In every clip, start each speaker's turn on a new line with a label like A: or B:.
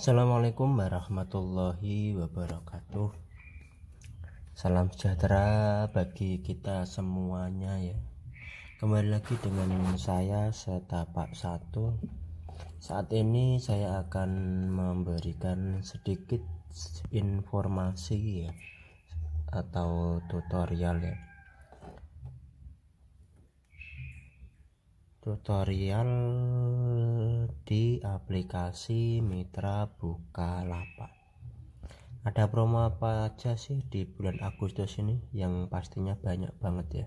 A: Assalamualaikum warahmatullahi wabarakatuh Salam sejahtera bagi kita semuanya ya Kembali lagi dengan saya Setapak satu. Saat ini saya akan memberikan sedikit informasi ya Atau tutorial ya Tutorial di aplikasi Mitra buka lapak Ada promo apa aja sih di bulan Agustus ini yang pastinya banyak banget ya.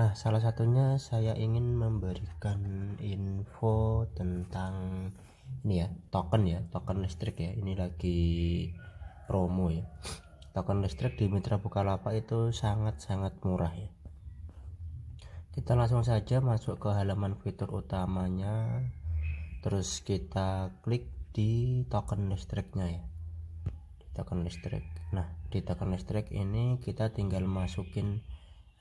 A: Nah, salah satunya saya ingin memberikan info tentang ini ya, token ya, token listrik ya. Ini lagi promo ya. Token listrik di Mitra buka lapak itu sangat-sangat murah ya kita langsung saja masuk ke halaman fitur utamanya terus kita klik di token listriknya ya di token listrik nah di token listrik ini kita tinggal masukin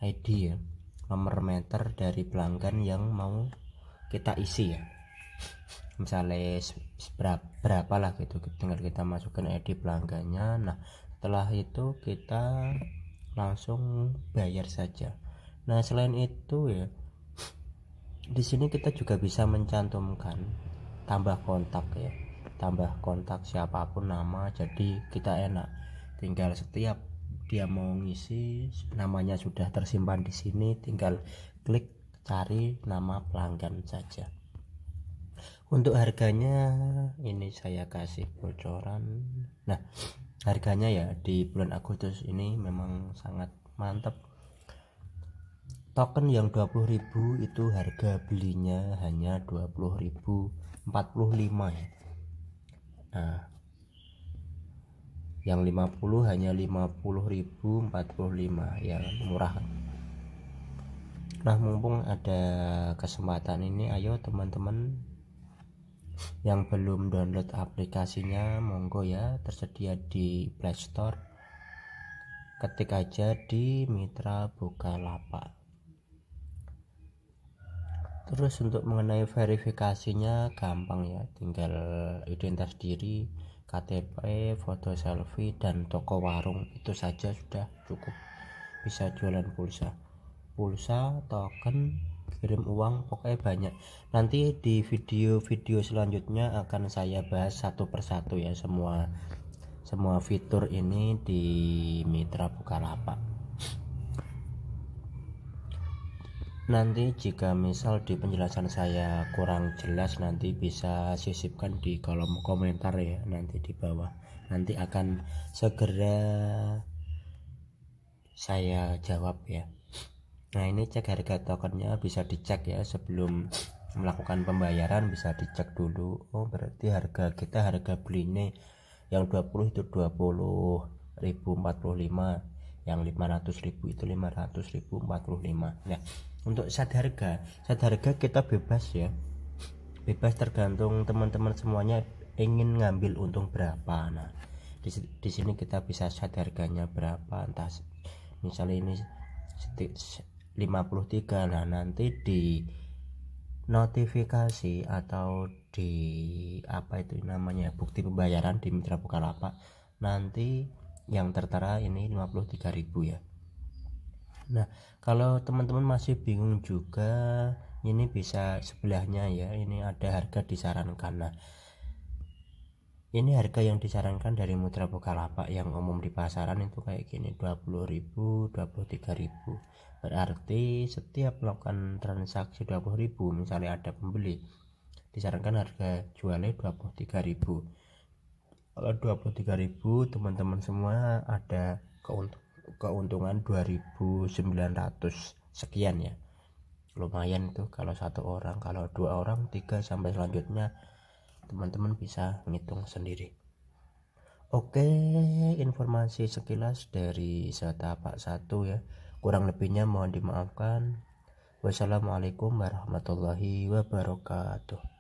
A: ID ya nomor meter dari pelanggan yang mau kita isi ya misalnya seberapa berapa lah gitu tinggal kita masukkan ID pelanggannya nah setelah itu kita langsung bayar saja nah selain itu ya di sini kita juga bisa mencantumkan tambah kontak ya tambah kontak siapapun nama jadi kita enak tinggal setiap dia mau ngisi namanya sudah tersimpan di sini tinggal klik cari nama pelanggan saja untuk harganya ini saya kasih bocoran nah harganya ya di bulan Agustus ini memang sangat mantap token yang 20.000 itu harga belinya hanya 20.045 ya. Nah, yang 50 hanya 50.045 yang murah Nah, mumpung ada kesempatan ini ayo teman-teman yang belum download aplikasinya monggo ya tersedia di playstore ketik aja di Mitra Bukalapak terus untuk mengenai verifikasinya gampang ya tinggal identitas diri KTP foto selfie dan toko warung itu saja sudah cukup bisa jualan pulsa pulsa token kirim uang pokoknya banyak nanti di video-video selanjutnya akan saya bahas satu persatu ya semua semua fitur ini di Mitra Bukalapak nanti jika misal di penjelasan saya kurang jelas nanti bisa sisipkan di kolom komentar ya nanti di bawah nanti akan segera saya jawab ya nah ini cek harga tokennya bisa dicek ya sebelum melakukan pembayaran bisa dicek dulu oh berarti harga kita harga beli ini yang 20 itu 45 yang ribu itu 500.045 ya untuk set harga set harga kita bebas ya bebas tergantung teman-teman semuanya ingin ngambil untung berapa nah di, di sini kita bisa set harganya berapa entah misalnya ini 53 nah nanti di notifikasi atau di apa itu namanya bukti pembayaran di Mitra Bukalapak nanti yang tertera ini 53.000 ya Nah, kalau teman-teman masih bingung juga, ini bisa sebelahnya ya. Ini ada harga disarankan. Nah, ini harga yang disarankan dari Mutra Bukalapak yang umum di pasaran itu kayak gini 20.000, 23.000. Berarti setiap melakukan transaksi 20.000, misalnya ada pembeli, disarankan harga jualnya 23.000. Kalau 23.000 teman-teman semua ada keuntungan keuntungan 2900 sekian ya lumayan itu kalau satu orang kalau dua orang tiga sampai selanjutnya teman-teman bisa menghitung sendiri oke informasi sekilas dari setapak satu ya kurang lebihnya mohon dimaafkan wassalamualaikum warahmatullahi wabarakatuh